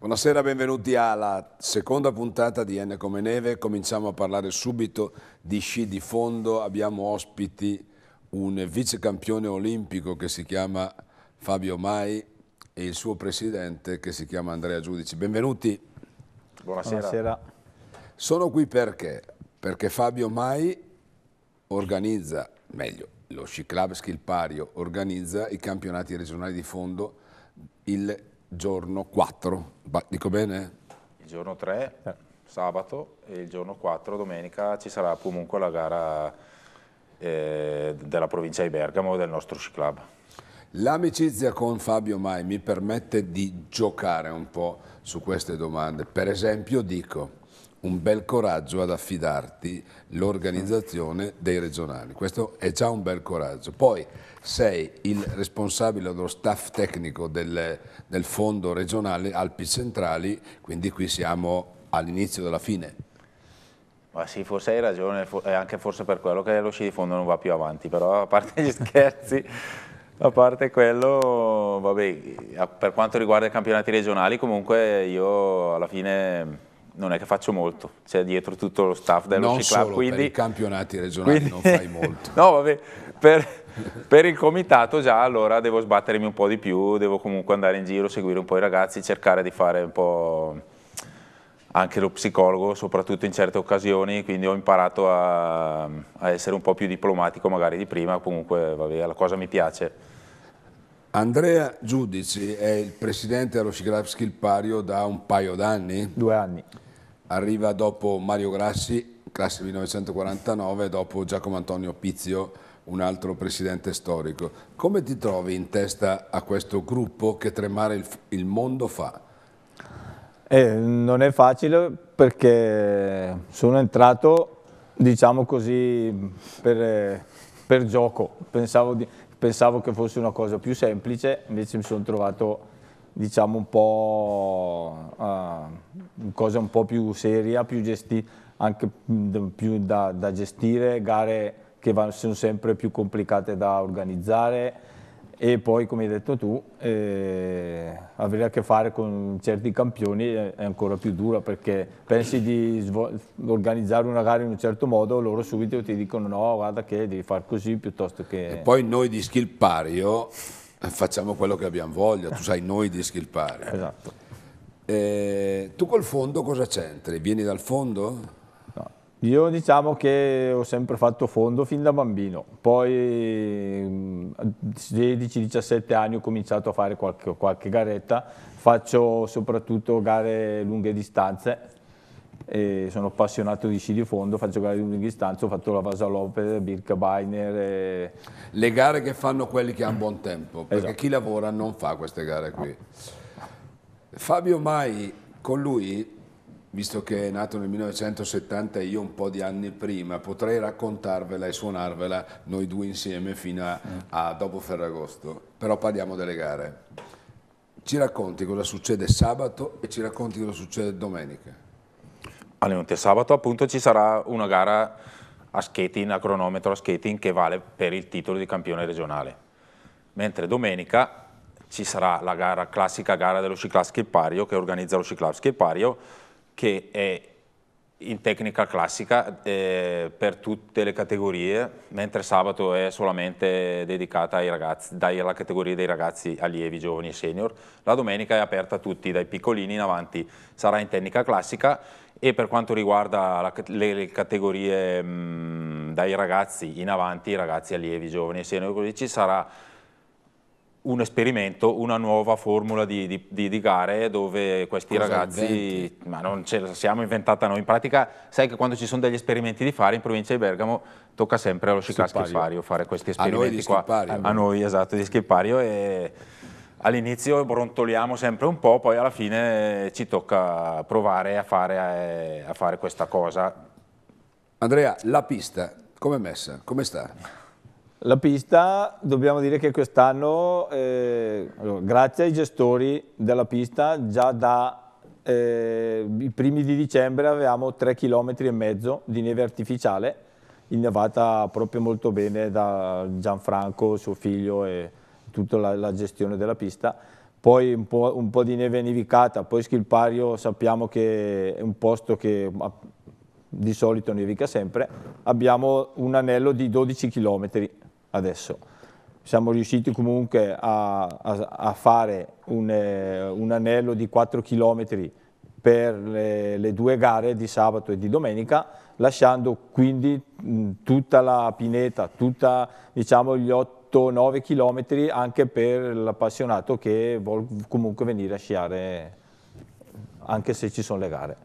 Buonasera, benvenuti alla seconda puntata di N come Neve. Cominciamo a parlare subito di sci di fondo. Abbiamo ospiti un vice campione olimpico che si chiama Fabio Mai e il suo presidente che si chiama Andrea Giudici. Benvenuti. Buonasera. Buonasera. Sono qui perché? Perché Fabio Mai organizza, meglio, lo Sci Club Schilpario organizza i campionati regionali di fondo il giorno 4, dico bene? Il giorno 3, eh. sabato, e il giorno 4, domenica, ci sarà comunque la gara eh, della provincia di Bergamo del nostro sci club. L'amicizia con Fabio Mai mi permette di giocare un po' su queste domande. Per esempio dico un bel coraggio ad affidarti l'organizzazione dei regionali. Questo è già un bel coraggio. Poi sei il responsabile dello staff tecnico del, del fondo regionale Alpi Centrali, quindi qui siamo all'inizio della fine. Ma sì, forse hai ragione, è anche forse per quello che lo sci di fondo non va più avanti, però a parte gli scherzi, a parte quello, vabbè, per quanto riguarda i campionati regionali comunque io alla fine non è che faccio molto, c'è dietro tutto lo staff dello sci club. Non solo quindi, per i campionati regionali quindi, non fai molto. no, vabbè, per, per, il comitato già allora devo sbattermi un po' di più, devo comunque andare in giro, seguire un po' i ragazzi, cercare di fare un po' anche lo psicologo, soprattutto in certe occasioni, quindi ho imparato a, a essere un po' più diplomatico magari di prima, comunque vabbè, la cosa mi piace. Andrea Giudici è il presidente dello Scigrapski il Pario da un paio d'anni. Due anni. Arriva dopo Mario Grassi, classe 1949, dopo Giacomo Antonio Pizio, un altro presidente storico. Come ti trovi in testa a questo gruppo che tremare il, il mondo fa? Eh, non è facile perché sono entrato, diciamo così, per, per gioco. Pensavo, di, pensavo, che fosse una cosa più semplice, invece mi sono trovato diciamo un po' uh, eh, cosa un po' più seria, più gesti, anche più da, da gestire, gare che sono sempre più complicate da organizzare e poi, come hai detto tu, eh, avere a che fare con certi campioni è, ancora più dura perché pensi di organizzare una gara in un certo modo, loro subito ti dicono no, guarda che devi far così piuttosto che... E poi noi di skill pario eh, facciamo quello che abbiamo voglia, tu sai noi di skill pario. Esatto. Eh, tu col fondo cosa c'entri? Vieni dal fondo? Io diciamo che ho sempre fatto fondo fin da bambino, poi mm, a 16-17 anni ho cominciato a fare qualche, qualche, garetta, faccio soprattutto gare lunghe distanze, sono appassionato di sci di fondo, faccio gare di lunghe distanze, ho fatto la Vasa Lopez, Birka Beiner. E... Le gare che fanno quelli che hanno buon tempo, perché esatto. chi lavora non fa queste gare qui. Fabio Mai, con lui visto che è nato nel 1970 e io un po' di anni prima, potrei raccontarvela e suonarvela noi due insieme fino a, eh. a dopo Ferragosto, però parliamo delle gare. Ci racconti cosa succede sabato e ci racconti cosa succede domenica. Allora, sabato appunto ci sarà una gara a skating, a cronometro a skating, che vale per il titolo di campione regionale. Mentre domenica ci sarà la gara, classica gara dello Ciclaschi Pario, che organizza lo Ciclaschi Pario, che è in tecnica classica eh, per tutte le categorie, mentre sabato è solamente dedicata ai ragazzi, alla categoria dei ragazzi allievi, giovani e senior. La domenica è aperta a tutti, dai piccolini in avanti, sarà in tecnica classica e per quanto riguarda la, le, le, categorie mh, mm, dai ragazzi in avanti, ragazzi allievi, giovani e senior, ci sarà un esperimento, una nuova formula di, di, di, di gare dove questi Cosa ragazzi, inventi? ma non ce la siamo inventata noi, in pratica sai che quando ci sono degli esperimenti di fare in provincia di Bergamo tocca sempre allo Scicaschi Fario fare questi esperimenti a qua, a noi esatto di Schippario e all'inizio brontoliamo sempre un po', poi alla fine ci tocca provare a fare, a fare questa cosa. Andrea, la pista, come è messa? Come sta? La pista, dobbiamo dire che quest'anno, eh, grazie ai gestori della pista, già dai eh, primi di dicembre avevamo 3 km e mezzo di neve artificiale, innevata proprio molto bene da Gianfranco, suo figlio e tutta la, la gestione della pista. Poi un po', un po', di neve nevicata, poi Schilpario sappiamo che è un posto che di solito nevica sempre, abbiamo un anello di 12 km adesso. Siamo riusciti comunque a, a, a fare un, eh, un, anello di 4 km per le, le, due gare di sabato e di domenica, lasciando quindi mh, tutta la pineta, tutta diciamo, gli 8-9 km anche per l'appassionato che vuole comunque venire a sciare anche se ci sono le gare.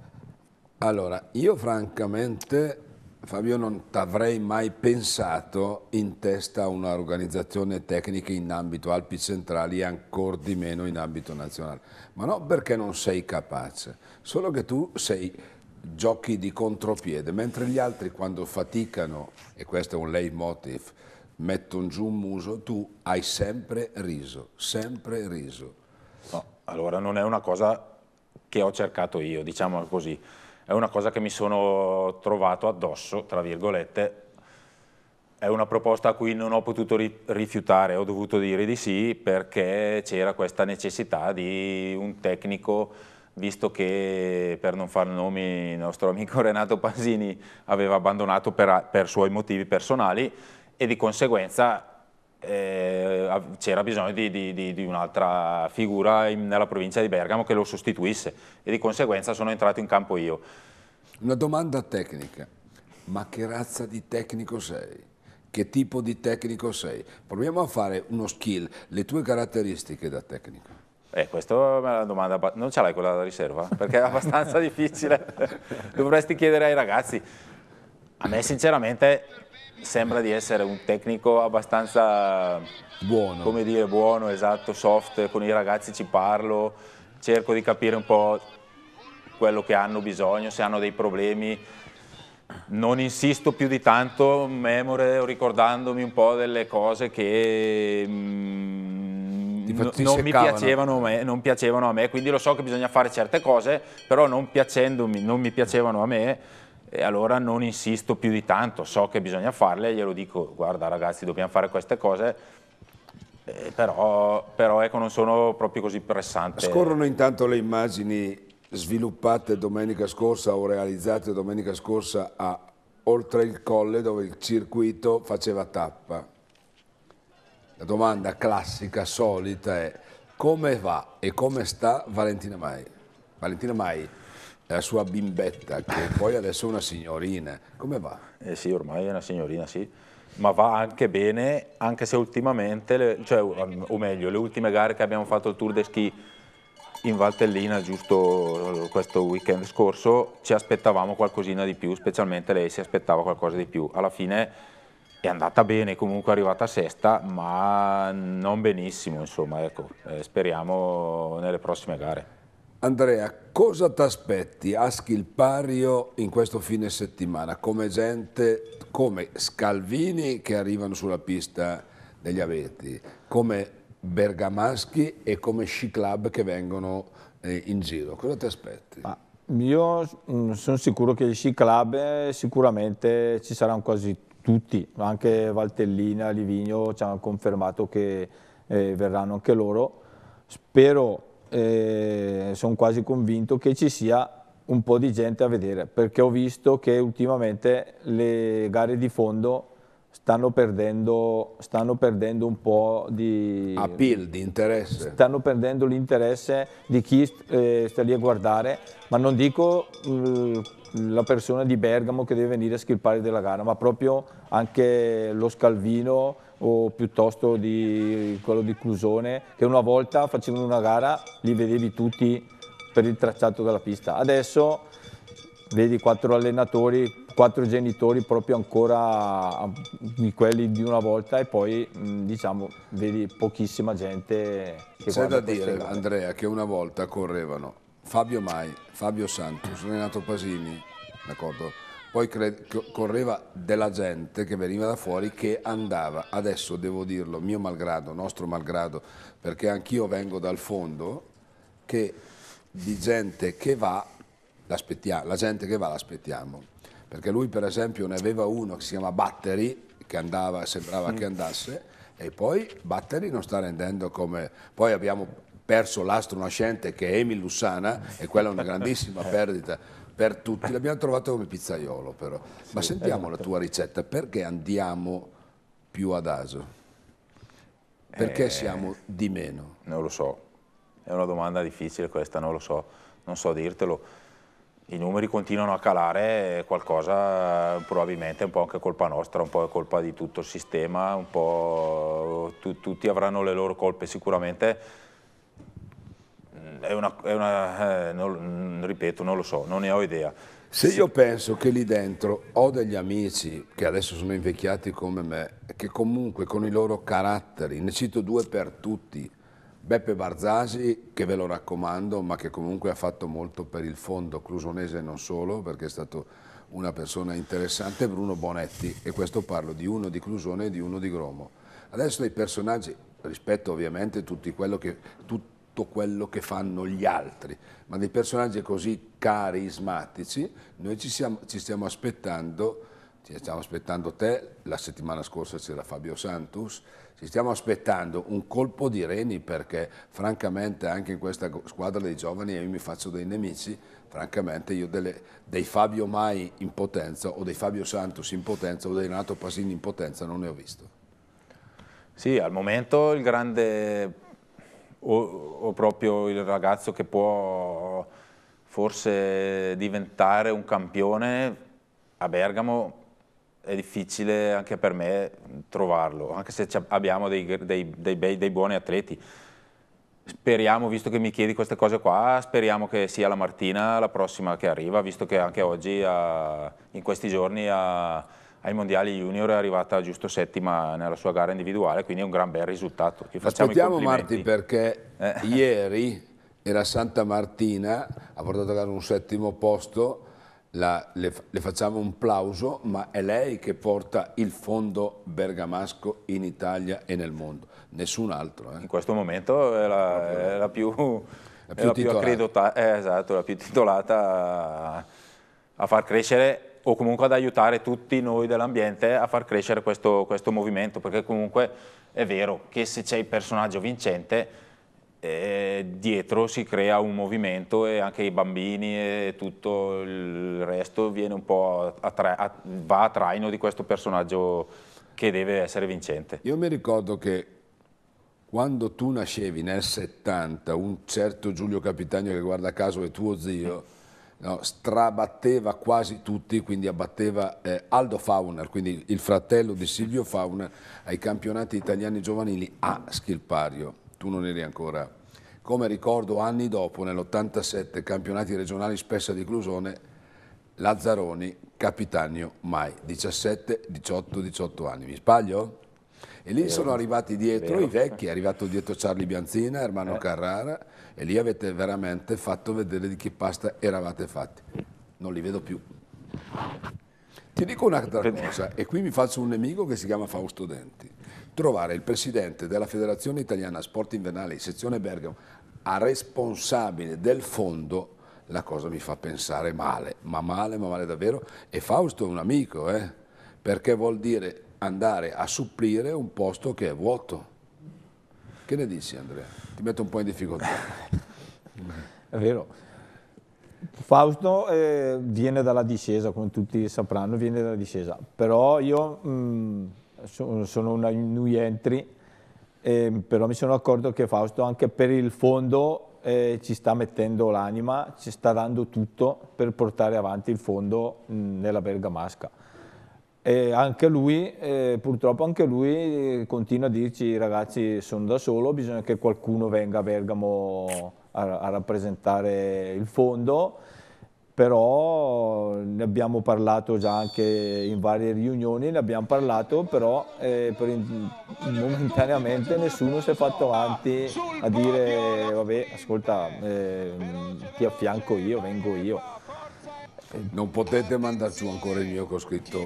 Allora, io francamente Fabio, non t'avrei mai pensato in testa a un'organizzazione tecnica in ambito Alpi Centrali e ancor di meno in ambito nazionale. Ma non perché non sei capace, solo che tu sei, giochi di contropiede, mentre gli altri quando faticano, e questo è un leitmotiv, mettono giù un muso, tu hai sempre riso, sempre riso. No, allora non è una cosa che ho cercato io, diciamo così è una cosa che mi sono trovato addosso, tra virgolette, è una proposta a cui non ho potuto ri rifiutare, ho dovuto dire di sì perché c'era questa necessità di un tecnico, visto che per non far nomi il nostro amico Renato Pasini aveva abbandonato per, per suoi motivi personali e di conseguenza eh, c'era bisogno di, di, di, di un'altra figura in, nella provincia di Bergamo che lo sostituisse e di conseguenza sono entrato in campo io. Una domanda tecnica, ma che razza di tecnico sei? Che tipo di tecnico sei? Proviamo a fare uno skill, le tue caratteristiche da tecnico. Eh, questa è una domanda, non ce l'hai quella da riserva? Perché è abbastanza difficile, dovresti chiedere ai ragazzi. A me sinceramente sembra di essere un tecnico abbastanza buono, dire, buono esatto, soft, con i ragazzi ci parlo, cerco di capire un po' quello che hanno bisogno, se hanno dei problemi. Non insisto più di tanto, memore ricordandomi un po' delle cose che mm, non mi piacevano, me, non piacevano a me, quindi lo so che bisogna fare certe cose, però non piacendomi, non mi piacevano a me, e allora non insisto più di tanto, so che bisogna farle, glielo dico, guarda ragazzi dobbiamo fare queste cose, eh, però, però ecco, non sono proprio così pressante. Scorrono intanto le immagini sviluppate domenica scorsa o realizzate domenica scorsa a Oltre il Colle dove il circuito faceva tappa. La domanda classica, solita è come va e come sta Valentina Mai? Valentina Mai la sua bimbetta, che poi adesso è una signorina, come va? Eh sì, ormai è una signorina, sì, ma va anche bene, anche se ultimamente, le, cioè, o ehm, meglio, le ultime gare che abbiamo fatto il Tour de Ski in Valtellina giusto eh, questo weekend scorso ci aspettavamo qualcosina di più, specialmente lei si aspettava qualcosa di più. Alla fine è andata bene, comunque è arrivata sesta, ma non benissimo, insomma, ecco, eh, speriamo nelle prossime gare. Andrea, cosa ti aspetti a Schilpario in questo fine settimana come gente, come Scalvini che arrivano sulla pista degli Aveti, come Bergamaschi e come Sci Club che vengono eh, in giro? Cosa ti aspetti? Ah, io mm, sono sicuro che gli Sci Club eh, sicuramente ci saranno quasi tutti, anche Valtellina, Livigno ci hanno confermato che eh, verranno anche loro. Spero eh, sono quasi convinto che ci sia un po' di gente a vedere, perché ho visto che ultimamente le gare di fondo stanno perdendo, stanno perdendo un po' di... Appeal, di interesse. Stanno perdendo l'interesse di chi eh, sta lì a guardare, ma non dico eh, la persona di Bergamo che deve venire a schilpare della gara, ma proprio anche lo Scalvino, o piuttosto di quello di Clusone, che una volta facevano una gara li vedevi tutti per il tracciato della pista. Adesso vedi quattro allenatori, quattro genitori proprio ancora di quelli di una volta e poi diciamo vedi pochissima gente che C'è da dire gare. Andrea che una volta correvano Fabio Mai, Fabio Santos, Renato Pasini, d'accordo? poi correva della gente che veniva da fuori che andava, adesso devo dirlo, mio malgrado, nostro malgrado, perché anch'io vengo dal fondo, che di gente che va, la gente che va l'aspettiamo, perché lui per esempio ne aveva uno che si chiama Batteri, che andava, sembrava che mm. andasse, e poi Batteri non sta rendendo come... Poi abbiamo perso l'astro nascente che è Emil Lussana e quella è una grandissima perdita per tutti, eh. l'abbiamo trovato come pizzaiolo però. Sì, Ma sentiamo esatto. la tua ricetta, perché andiamo più ad aso? Perché eh, siamo di meno? Non lo so, è una domanda difficile questa, non lo so, non so dirtelo. I numeri continuano a calare, qualcosa probabilmente è un po' anche colpa nostra, un po' è colpa di tutto il sistema, un po' tu, tutti avranno le loro colpe sicuramente è una, è una eh, non, mm, ripeto, non lo so, non ne ho idea. Se io penso che lì dentro ho degli amici che adesso sono invecchiati come me, che comunque con i loro caratteri, ne cito due per tutti, Beppe Barzasi, che ve lo raccomando, ma che comunque ha fatto molto per il fondo clusonese e non solo, perché è stato una persona interessante, Bruno Bonetti, e questo parlo di uno di Clusone e di uno di Gromo. Adesso dei personaggi, rispetto ovviamente tutti quello che, tut, tutto quello che fanno gli altri, ma dei personaggi così carismatici, noi ci, siamo, ci stiamo aspettando, ci stiamo aspettando te, la settimana scorsa c'era Fabio Santus, ci stiamo aspettando un colpo di reni perché francamente anche in questa squadra dei giovani io mi faccio dei nemici, francamente io delle, dei Fabio Mai in potenza o dei Fabio Santos in potenza o dei Renato Pasini in potenza non ne ho visto. Sì, al momento il grande o, o proprio il ragazzo che può forse diventare un campione a Bergamo è difficile anche per me trovarlo, anche se abbiamo dei, dei, dei, bei, dei, buoni atleti. Speriamo, visto che mi chiedi queste cose qua, speriamo che sia la Martina la prossima che arriva, visto che anche oggi, ha, in questi giorni, ha ai mondiali junior è arrivata giusto settima nella sua gara individuale, quindi è un gran bel risultato. Gli Aspettiamo Marti perché eh. ieri era Santa Martina, ha portato a casa un settimo posto, la, le, le, facciamo un plauso, ma è lei che porta il fondo bergamasco in Italia e nel mondo, nessun altro. Eh. In questo momento è la, è la più... La più, la più, eh, esatto, la più titolata a, a far crescere o comunque ad aiutare tutti noi dell'ambiente a far crescere questo, questo, movimento, perché comunque è vero che se c'è il personaggio vincente, eh, dietro si crea un movimento e anche i bambini e tutto il resto a, a, va a traino di questo personaggio che deve essere vincente. Io mi ricordo che quando tu nascevi nel 70, un certo Giulio Capitani che guarda caso è tuo zio, no, strabatteva quasi tutti, quindi abbatteva eh, Aldo Fauner, quindi il fratello di Silvio Fauner, ai campionati italiani giovanili a Schilpario. Tu non eri ancora. Come ricordo anni dopo, nell'87, campionati regionali Spessa di Clusone, Lazzaroni, capitano mai, 17, 18, 18 anni, mi sbaglio? E lì Vero. sono arrivati dietro Vero. i vecchi, è arrivato dietro Charlie Bianzina, Ermano eh. Carrara, e lì avete veramente fatto vedere di che pasta eravate fatti. Non li vedo più. Ti dico un'altra cosa, e qui mi faccio un nemico che si chiama Fausto Denti. Trovare il presidente della Federazione Italiana Sport Invernale, sezione Bergamo, a responsabile del fondo, la cosa mi fa pensare male, ma male, ma male davvero. E Fausto è un amico, eh? perché vuol dire andare a supplire un posto che è vuoto. Che ne dici Andrea? Ti metto un po' in difficoltà. È vero. Fausto eh, viene dalla discesa, come tutti sapranno, viene dalla discesa, però io mh, mm, sono, una new entry, eh, però mi sono accorto che Fausto anche per il fondo eh, ci sta mettendo l'anima, ci sta dando tutto per portare avanti il fondo mh, mm, nella Bergamasca. E anche lui, eh, purtroppo anche lui continua a dirci ragazzi sono da solo, bisogna che qualcuno venga a Bergamo a, a rappresentare il fondo, però ne abbiamo parlato già anche in varie riunioni, ne abbiamo parlato, però eh, per in, momentaneamente nessuno si è fatto avanti a dire vabbè ascolta eh, ti affianco io, vengo io. Non potete mandare su ancora il mio che ho scritto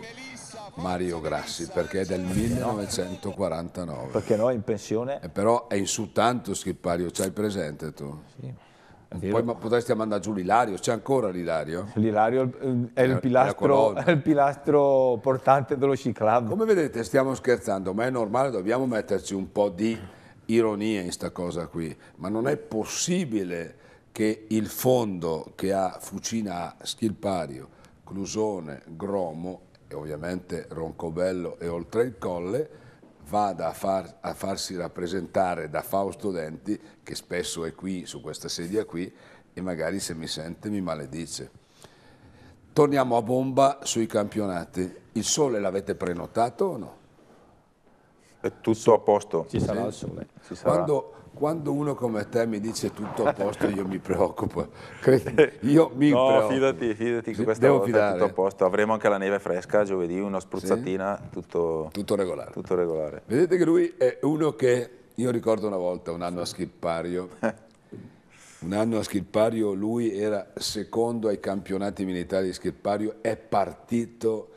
Mario Grassi perché è del 1949. Perché no, è in pensione. E eh, però è in su tanto Schippario, c'hai presente tu? Sì. Poi ma potresti mandare giù l'Ilario, c'è ancora l'Ilario? L'Ilario eh, è, è, è il, pilastro, portante dello sci club. Come vedete stiamo scherzando, ma è normale, dobbiamo metterci un po' di ironia in sta cosa qui, ma non è possibile che il fondo che ha Fucina Schilpario, Clusone, Gromo e ovviamente Roncobello e oltre il colle, vada a, far, a, farsi rappresentare da Fausto Denti, che spesso è qui, su questa sedia qui, e magari se mi sente mi maledice. Torniamo a bomba sui campionati. Il sole l'avete prenotato o no? È tutto a posto. Ci sarà il sole. Quando quando uno come te mi dice tutto a posto, io mi preoccupo. Io mi no, preoccupo. fidati, fidati che questa Devo volta fidare. tutto a posto. Avremo anche la neve fresca giovedì, una spruzzatina, sì? tutto, tutto, regolare. tutto regolare. Vedete che lui è uno che, io ricordo una volta, un anno a Schippario, un anno a Schippario, lui era secondo ai campionati militari di Schippario, è partito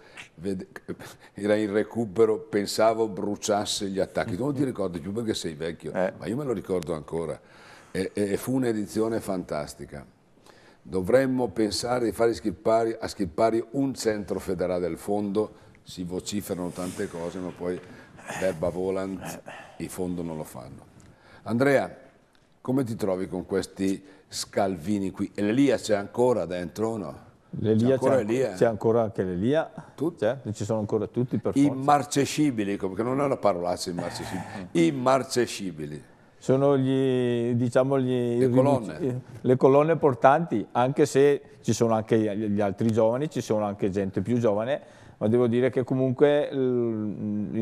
era in recupero, pensavo bruciasse gli attacchi. Tu non ti ricordi più perché sei vecchio, eh. ma io me lo ricordo ancora. E, e fu un'edizione fantastica. Dovremmo pensare di fare Schirpari, a Schirpari un centro federale del fondo, si vociferano tante cose, ma poi Berba Volant i fondo non lo fanno. Andrea, come ti trovi con questi scalvini qui? E l'Elia c'è ancora dentro o no? L'Elia c'è ancora, c'è, Elia. c'è ancora anche l'Elia, c'è, cioè, ci sono ancora tutti per forza. Immarcescibili, perché non è una parolaccia immarcescibili, mm. immarcescibili. Sono gli, diciamo, gli, le, colonne. Eh, le colonne portanti, anche se ci sono anche gli altri giovani, ci sono anche gente più giovane, ma devo dire che comunque il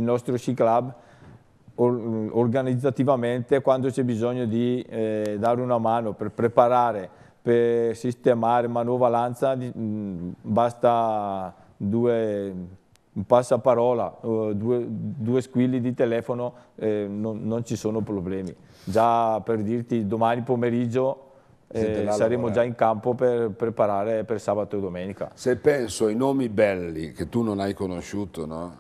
nostro sci club organizzativamente quando c'è bisogno di eh, dare una mano per preparare per sistemare lanza mm, basta due un passaparola, uh, due, due squilli di telefono, eh, non, non, ci sono problemi. Già per dirti, domani pomeriggio eh, saremo già in campo per preparare per sabato e domenica. Se penso ai nomi belli che tu non hai conosciuto, no?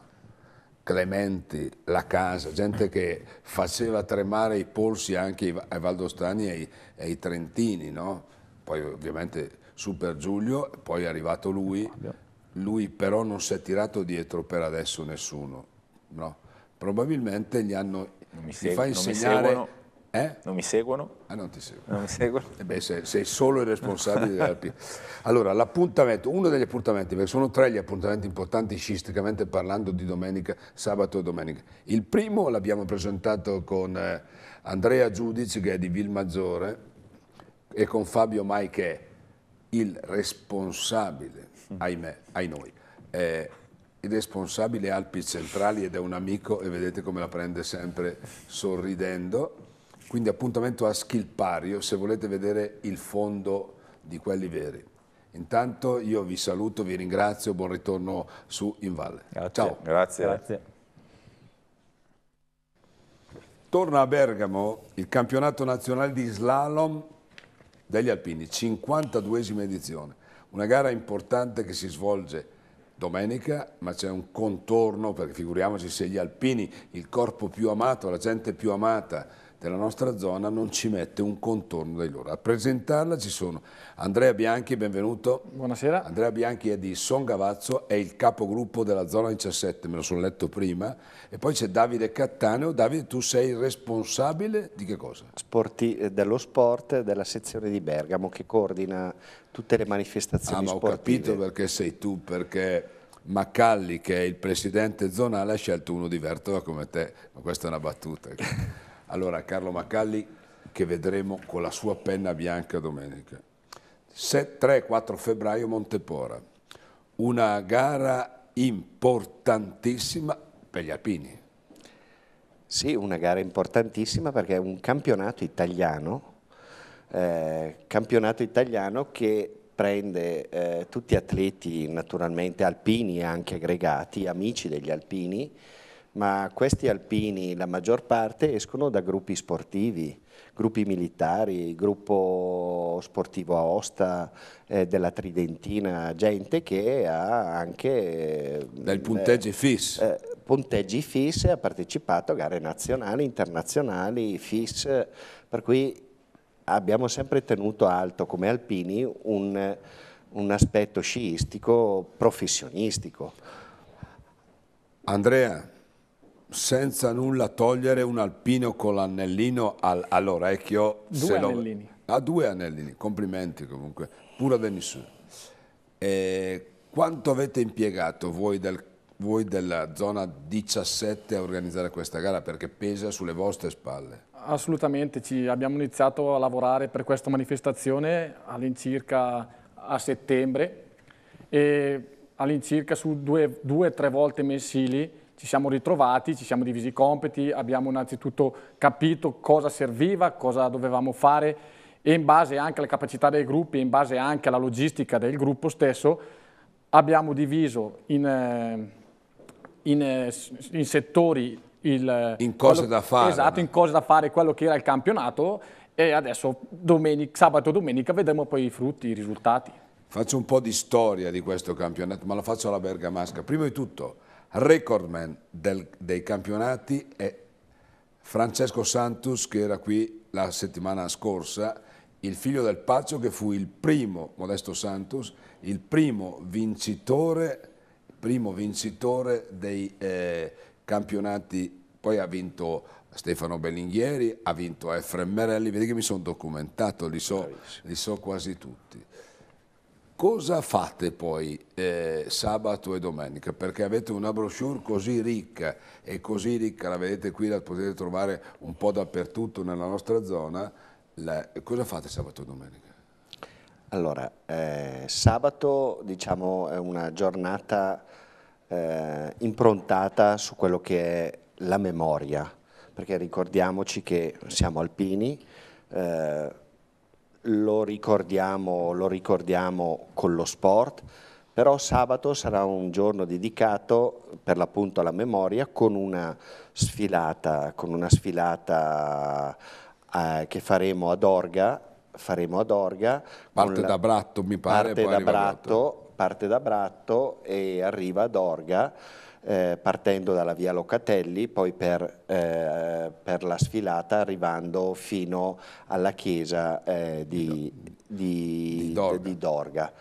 Clementi, La Casa, gente che faceva tremare i polsi anche ai valdostani e ai, ai trentini, no? poi ovviamente Super Giulio, poi è arrivato lui, lui però non si è tirato dietro per adesso nessuno, no? probabilmente gli hanno, non mi ti fa insegnare... Eh? Non mi seguono? Ah, non ti seguono. Non mi seguono? Eh beh, sei, sei, solo il responsabile della P. Allora, l'appuntamento, uno degli appuntamenti, perché sono tre gli appuntamenti importanti scisticamente parlando di domenica, sabato e domenica. Il primo l'abbiamo presentato con eh, Andrea Giudici, che è di Vilmaggiore, e con Fabio Mai che è il responsabile, mm. ahimè, ai noi, eh, il responsabile Alpi Centrali ed è un amico e vedete come la prende sempre sorridendo. Quindi appuntamento a Schilpario se volete vedere il fondo di quelli veri. Intanto io vi saluto, vi ringrazio, buon ritorno su In Valle. Grazie. Ciao. Grazie. Grazie. Torna a Bergamo il campionato nazionale di slalom degli alpini, 52esima edizione, una gara importante che si svolge domenica, ma c'è un contorno, perché figuriamoci se gli alpini, il corpo più amato, la gente più amata, della nostra zona non ci mette un contorno dai loro. A presentarla ci sono Andrea Bianchi, benvenuto. Buonasera. Andrea Bianchi è di Son Gavazzo, è il capogruppo della zona 17, me lo sono letto prima, e poi c'è Davide Cattaneo. Davide, tu sei il responsabile di che cosa? Sporti, eh, dello sport della sezione di Bergamo che coordina tutte le manifestazioni sportive. Ah, ma ho sportive. capito perché sei tu, perché... Macalli, che è il presidente zonale, ha scelto uno di Vertova come te, ma questa è una battuta. Allora, Carlo Macalli, che vedremo con la sua penna bianca domenica. 3-4 febbraio Montepora, una gara importantissima per gli alpini. Sì, una gara importantissima perché è un campionato italiano, eh, campionato italiano che prende eh, tutti atleti naturalmente alpini e anche aggregati, amici degli alpini, ma questi alpini, la maggior parte, escono da gruppi sportivi, gruppi militari, gruppo sportivo Aosta eh, della Tridentina, gente che ha anche... Eh, Dal punteggio FIS. Eh, punteggi FIS e ha partecipato a gare nazionali, internazionali, FIS, per cui abbiamo sempre tenuto alto come alpini un, un aspetto sciistico professionistico. Andrea, senza nulla togliere un alpino con l'annellino al, all'orecchio. Due annellini. Lo... Ah, due annellini, complimenti comunque, pura de nessuno. E quanto avete impiegato voi, del, voi, della zona 17 a organizzare questa gara? Perché pesa sulle vostre spalle. Assolutamente, ci abbiamo iniziato a lavorare per questa manifestazione all'incirca a settembre e all'incirca su due o tre volte mensili ci siamo ritrovati, ci siamo divisi i compiti, abbiamo innanzitutto capito cosa serviva, cosa dovevamo fare e in base anche alle capacità dei gruppi, in base anche alla logistica del gruppo stesso, abbiamo diviso in, eh, in, eh, in settori il, in cose quello, da fare. Esatto, in cose da fare quello che era il campionato e adesso domenica, sabato e domenica vedremo poi i frutti, i risultati. Faccio un po' di storia di questo campionato, ma lo faccio alla Bergamasca. Prima di tutto recordman del, dei campionati è Francesco Santus che era qui la settimana scorsa, il figlio del Paccio che fu il primo, Modesto Santus, il primo vincitore, primo vincitore dei eh, campionati, poi ha vinto Stefano Bellinghieri, ha vinto Efrem Merelli, vedi che mi sono documentato, li so, li so quasi tutti. Cosa fate poi eh, sabato e domenica? Perché avete una brochure così ricca e così ricca, la vedete qui, la potete trovare un po' dappertutto nella nostra zona. La, cosa fate sabato e domenica? Allora, eh, sabato diciamo, è una giornata eh, improntata su quello che è la memoria, perché ricordiamoci che siamo alpini, eh, lo ricordiamo, lo ricordiamo con lo sport, però sabato sarà un giorno dedicato per l'appunto alla memoria con una sfilata, con una sfilata eh, che faremo ad Orga, faremo ad Orga. Parte la, da Bratto mi pare. Parte da Bratto, parte da Bratto e arriva ad Orga eh, partendo dalla via Locatelli, poi per, eh, per, la sfilata arrivando fino alla chiesa eh, di, di, di, Dorga. Di Dorga.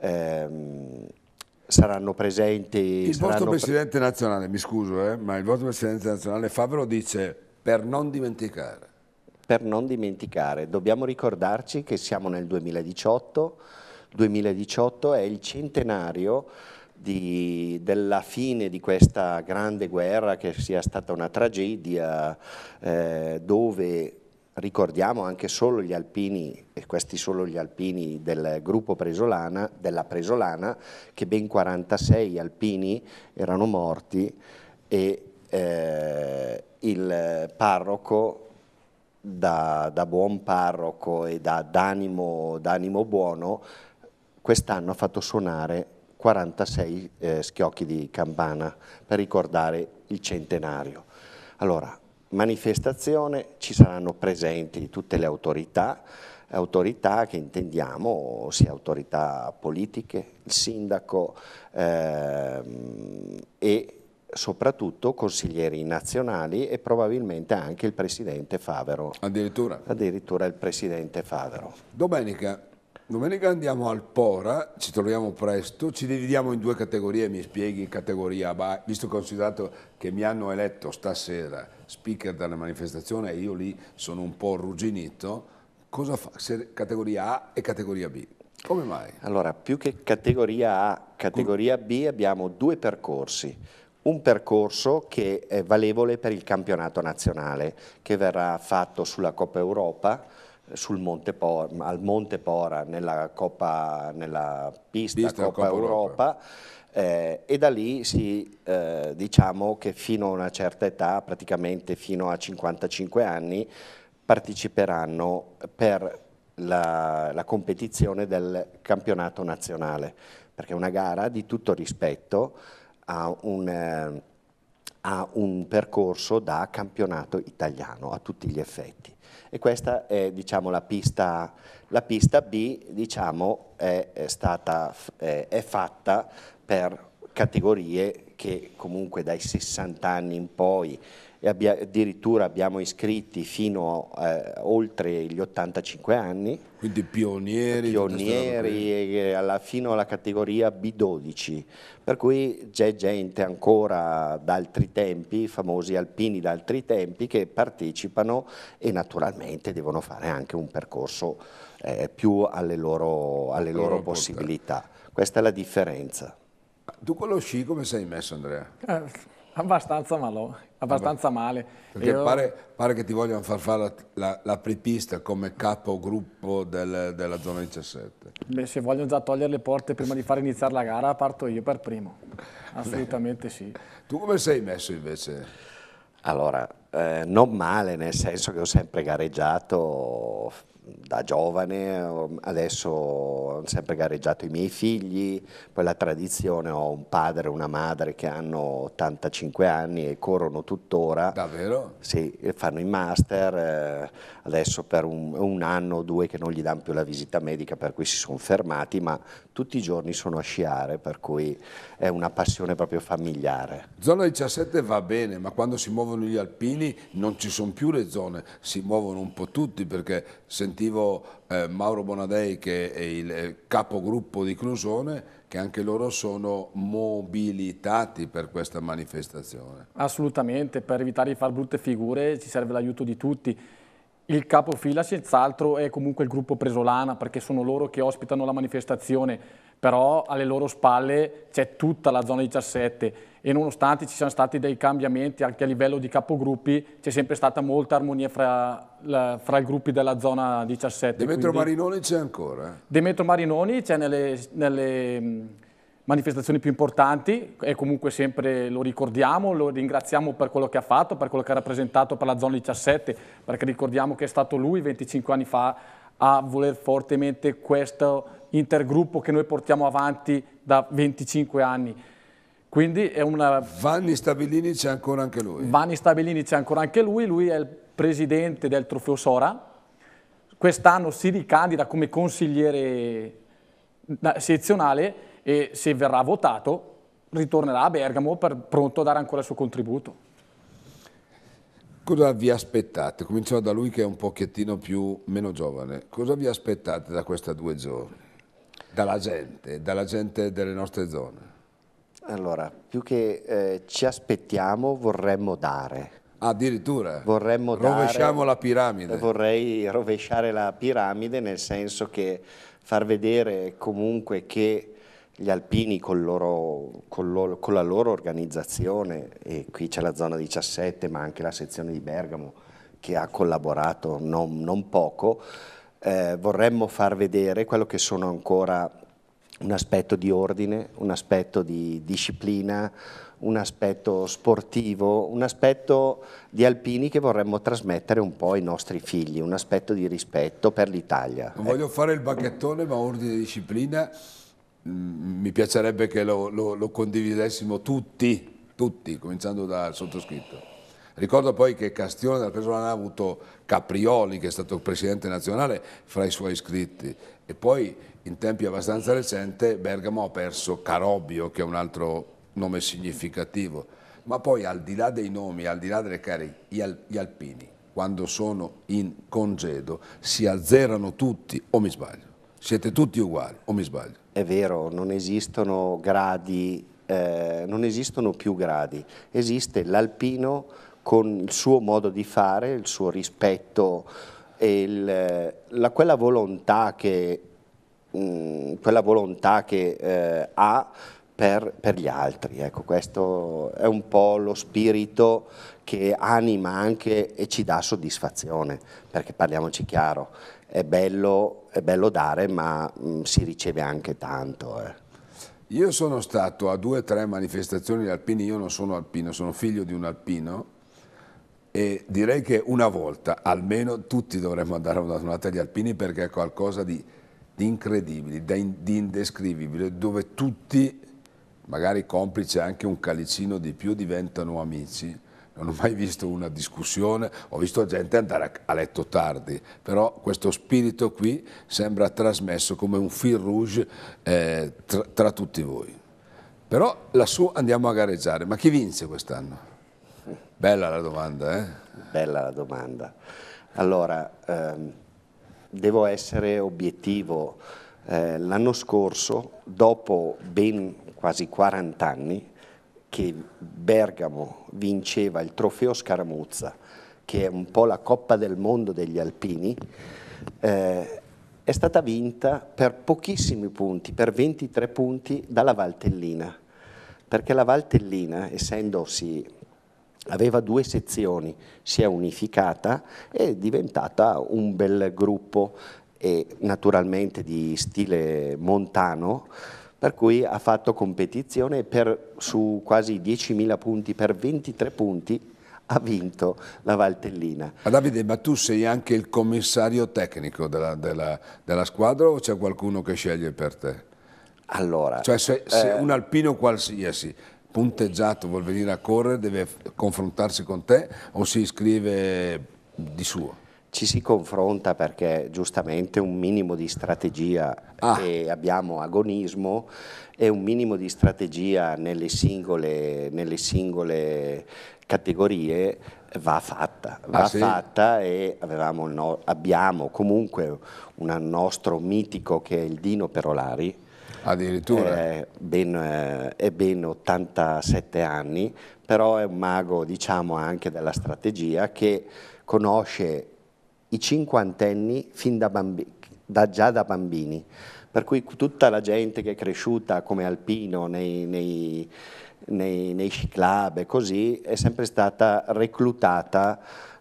Ehm, saranno presenti... Il saranno vostro presidente nazionale, mi scuso, eh, ma il vostro presidente nazionale Favero dice per non dimenticare. Per non dimenticare, dobbiamo ricordarci che siamo nel 2018, 2018 è il centenario di, della fine di questa grande guerra che sia stata una tragedia eh, dove ricordiamo anche solo gli alpini, e questi solo gli alpini del gruppo Presolana, della Presolana, che ben 46 alpini erano morti e eh, il parroco da, da, buon parroco e da, d'animo, buono quest'anno ha fatto suonare 46 eh, schiocchi di campana per ricordare il centenario. Allora, manifestazione, ci saranno presenti tutte le autorità, autorità che intendiamo sia autorità politiche, il sindaco ehm, e soprattutto consiglieri nazionali e probabilmente anche il presidente Favero. Addirittura? Addirittura il presidente Favero. Domenica Domenica andiamo al Pora, ci troviamo presto, ci dividiamo in due categorie, mi spieghi categoria A, visto considerato che mi hanno eletto stasera speaker della manifestazione e io lì sono un po' rugginito, cosa fa categoria A e categoria B? Come mai? Allora, più che categoria A, categoria B abbiamo due percorsi un percorso che è valevole per il campionato nazionale che verrà fatto sulla Coppa Europa Monte Por, al Monte Pora nella, Coppa, nella pista, pista Coppa, Coppa, Europa, Europa. Eh, e da lì si, eh, diciamo che fino a una certa età, praticamente fino a 55 anni, parteciperanno per la, la competizione del campionato nazionale, perché è una gara di tutto rispetto a un... Eh, ha un percorso da campionato italiano a tutti gli effetti. E questa è diciamo, la, pista, la, pista, B, diciamo, è, è, stata, è, è fatta per categorie che comunque dai 60 anni in poi e abbia, addirittura abbiamo iscritti fino eh, oltre gli 85 anni. Quindi pionieri. Pionieri eh, alla, fino alla categoria B12, per cui c'è gente ancora da altri tempi, famosi alpini da altri tempi, che partecipano e naturalmente devono fare anche un percorso eh, più alle loro, alle loro possibilità. Questa è la differenza. Tu con lo sci come sei messo Andrea? Eh Abbastanza, malo, abbastanza male. Perché Io... pare, pare, che ti vogliano far fare la, la, la prepista come capogruppo del, della zona 17. Beh, se vogliono già togliere le porte prima di far iniziare la gara, parto io per primo. Assolutamente sì. Tu come sei messo invece? Allora, eh, non male, nel senso che ho sempre gareggiato da giovane, adesso ho sempre gareggiato i miei figli, poi la tradizione ho un padre e una madre che hanno 85 anni e corrono tuttora. Davvero? Sì, fanno i master, eh, adesso per un, un anno o due che non gli danno più la visita medica per cui si sono fermati, ma tutti i giorni sono a sciare, per cui è una passione proprio familiare. Zona 17 va bene, ma quando si muovono gli alpini non ci sono più le zone, si muovono un po' tutti perché sentivo eh, Mauro Bonadei che è il eh, capogruppo di Clusone che anche loro sono mobilitati per questa manifestazione. Assolutamente, per evitare di fare brutte figure ci serve l'aiuto di tutti il capofila senz'altro è comunque il gruppo Presolana perché sono loro che ospitano la manifestazione, però alle loro spalle c'è tutta la zona 17 e nonostante ci siano stati dei cambiamenti anche a livello di capogruppi c'è sempre stata molta armonia fra, la, fra, i gruppi della zona 17. Demetro quindi... Marinoni c'è ancora? Demetro Marinoni c'è nelle, nelle manifestazioni più importanti e comunque sempre lo ricordiamo, lo ringraziamo per quello che ha fatto, per quello che ha rappresentato per la zona 17, perché ricordiamo che è stato lui 25 anni fa a voler fortemente questo intergruppo che noi portiamo avanti da 25 anni. Quindi è una... Vanni Stabilini c'è ancora anche lui. Vanni Stabilini c'è ancora anche lui, lui è il presidente del Trofeo Sora, quest'anno si ricandida come consigliere sezionale e se verrà votato ritornerà a Bergamo per, pronto a dare ancora il suo contributo. Cosa vi aspettate? Cominciamo da lui che è un pochettino più, meno giovane. Cosa vi aspettate da questi due giorni? Dalla gente, dalla gente delle nostre zone? Allora, più che eh, ci aspettiamo, vorremmo dare. Addirittura? Vorremmo Rovesciamo dare, la piramide. Vorrei rovesciare la piramide nel senso che far vedere comunque che gli alpini con, loro, con, loro, con, la loro organizzazione, e qui c'è la zona 17 ma anche la sezione di Bergamo che ha collaborato non, non poco, eh, vorremmo far vedere quello che sono ancora un aspetto di ordine, un aspetto di disciplina, un aspetto sportivo, un aspetto di alpini che vorremmo trasmettere un po' ai nostri figli, un aspetto di rispetto per l'Italia. Non voglio fare il bacchettone ma ordine e disciplina Mm, mi piacerebbe che lo, lo, lo condividessimo tutti, tutti, cominciando dal sottoscritto. Ricordo poi che Castione della Pesolana ha avuto Caprioli, che è stato presidente nazionale, fra i suoi iscritti. E poi, in tempi abbastanza recenti, Bergamo ha perso Carobbio, che è un altro nome significativo. Ma poi, al di là dei nomi, al di là delle cariche, gli, al gli alpini, quando sono in congedo, si azzerano tutti, o mi sbaglio? siete tutti uguali, o mi sbaglio? È vero, non esistono gradi, eh, non esistono più gradi, esiste l'alpino con il suo modo di fare, il suo rispetto e il, eh, la, quella volontà che, mh, mm, quella volontà che eh, ha per, per, gli altri. Ecco, questo è un po' lo spirito che anima anche e ci dà soddisfazione, perché parliamoci chiaro, è bello, è bello dare ma mh, mm, si riceve anche tanto. Eh. Io sono stato a due o tre manifestazioni alpini, io non sono alpino, sono figlio di un alpino e direi che una volta almeno tutti dovremmo andare a una donata agli alpini perché è qualcosa di, di incredibile, di indescrivibile, dove tutti magari complice anche un calicino di più, diventano amici non ho mai visto una discussione, ho visto gente andare a letto tardi, però questo spirito qui sembra trasmesso come un fil rouge eh, tra, tra, tutti voi. Però lassù andiamo a gareggiare, ma chi vince quest'anno? Bella la domanda, eh? Bella la domanda. Allora, ehm, devo essere obiettivo. Eh, l'anno scorso, dopo ben quasi 40 anni, che Bergamo vinceva il trofeo Scaramuzza, che è un po' la Coppa del Mondo degli Alpini, eh, è stata vinta per pochissimi punti, per 23 punti, dalla Valtellina, perché la Valtellina, essendosi aveva due sezioni, si è unificata e è diventata un bel gruppo e naturalmente di stile montano per cui ha fatto competizione per, su quasi 10.000 punti, per 23 punti ha vinto la Valtellina. Ma Davide, ma tu sei anche il commissario tecnico della, della, della squadra o c'è qualcuno che sceglie per te? Allora, cioè se, se eh... un alpino qualsiasi punteggiato vuol venire a correre deve confrontarsi con te o si iscrive di suo? ci si confronta perché giustamente un minimo di strategia ah. e abbiamo agonismo e un minimo di strategia nelle singole, nelle singole categorie va fatta, ah, va ah, sì? fatta e no, abbiamo comunque un nostro mitico che è il Dino Perolari, Addirittura? È ben, è ben, 87 anni, però è un mago diciamo anche della strategia che conosce i cinquantenni fin da, bambi, da già da bambini, per cui tutta la gente che è cresciuta come alpino nei, nei, nei, nei ciclab e così è sempre stata reclutata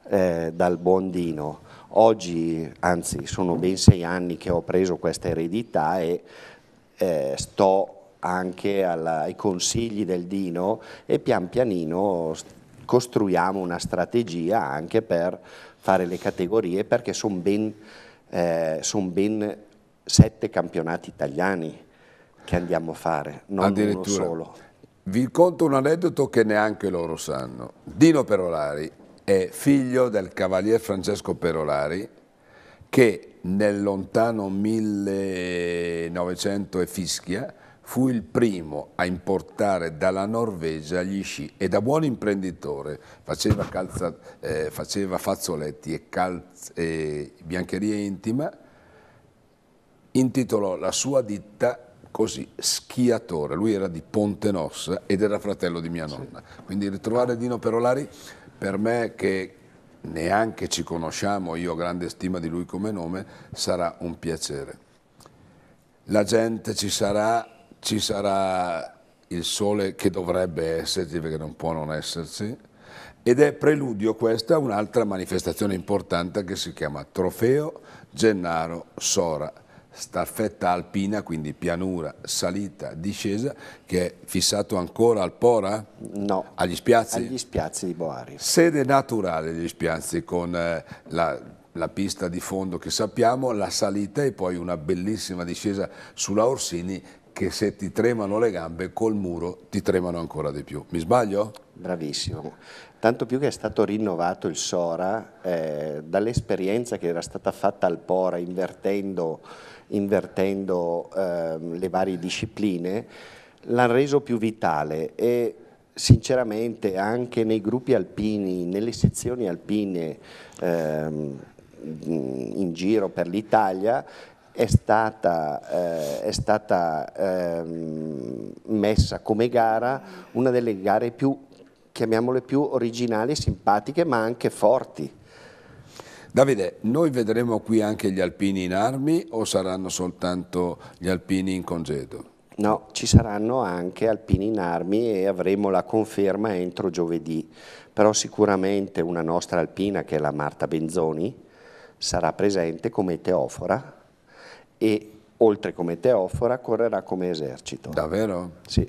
eh, dal bondino. Oggi, anzi sono ben sei anni che ho preso questa eredità e eh, sto anche alla, ai consigli del Dino e pian pianino costruiamo una strategia anche per fare le categorie perché sono ben, eh, son ben sette campionati italiani che andiamo a fare, non uno solo. Vi conto un aneddoto che neanche loro sanno. Dino Perolari è figlio del cavalier Francesco Perolari che nel lontano 1900 e fischia Fu il primo a importare dalla Norvegia gli sci e da buon imprenditore faceva, calza, eh, faceva fazzoletti e, calz, e biancheria intima, intitolò la sua ditta così, schiatore. Lui era di Ponte Nossa ed era fratello di mia nonna. Sì. Quindi ritrovare Dino Perolari per me che neanche ci conosciamo, io ho grande stima di lui come nome, sarà un piacere. La gente ci sarà ci sarà il sole che dovrebbe esserci perché non può non esserci ed è preludio questa a un'altra manifestazione importante che si chiama Trofeo Gennaro Sora, staffetta alpina, quindi pianura, salita, discesa, che è fissato ancora al Pora? No, agli spiazzi? Agli spiazzi di Boari. Sede naturale degli spiazzi con eh, la la pista di fondo che sappiamo, la salita e poi una bellissima discesa sulla Orsini che se ti tremano le gambe col muro ti tremano ancora di più. Mi sbaglio? Bravissimo. Tanto più che è stato rinnovato il Sora eh, dall'esperienza che era stata fatta al Pora invertendo, invertendo eh, le varie discipline, l'hanno reso più vitale e sinceramente anche nei gruppi alpini, nelle sezioni alpine eh, in giro per l'Italia, è stata, eh, è stata ehm, messa come gara una delle gare più, chiamiamole più originali, simpatiche ma anche forti. Davide, noi vedremo qui anche gli alpini in armi o saranno soltanto gli alpini in congedo? No, ci saranno anche alpini in armi e avremo la conferma entro giovedì, però sicuramente una nostra alpina che è la Marta Benzoni sarà presente come teofora e oltre come teofora correrà come esercito. Davvero? Sì.